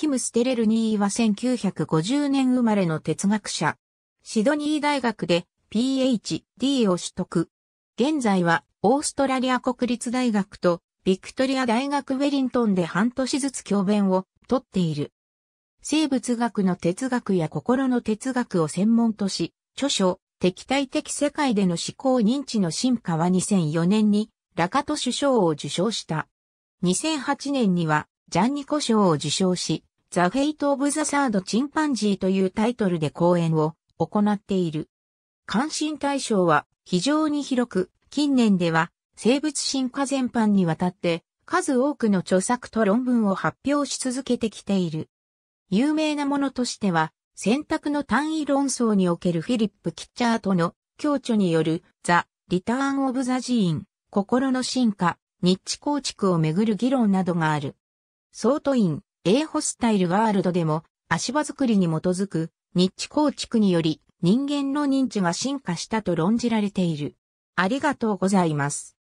キム・ステレルニーは1950年生まれの哲学者。シドニー大学で PhD を取得。現在はオーストラリア国立大学とビクトリア大学ウェリントンで半年ずつ教鞭をとっている。生物学の哲学や心の哲学を専門とし、著書、敵対的世界での思考認知の進化は2004年にラカト首相を受賞した。2008年にはジャンニコ賞を受賞し、ザ・フェイト・オブ・ザ・サード・チンパンジーというタイトルで講演を行っている。関心対象は非常に広く、近年では生物進化全般にわたって数多くの著作と論文を発表し続けてきている。有名なものとしては、選択の単位論争におけるフィリップ・キッチャーとの共著によるザ・リターン・オブ・ザ・ジーン、心の進化、ニッチ構築をめぐる議論などがある。ソートイン、A ホスタイルワールドでも足場作りに基づくニッチ構築により人間の認知が進化したと論じられている。ありがとうございます。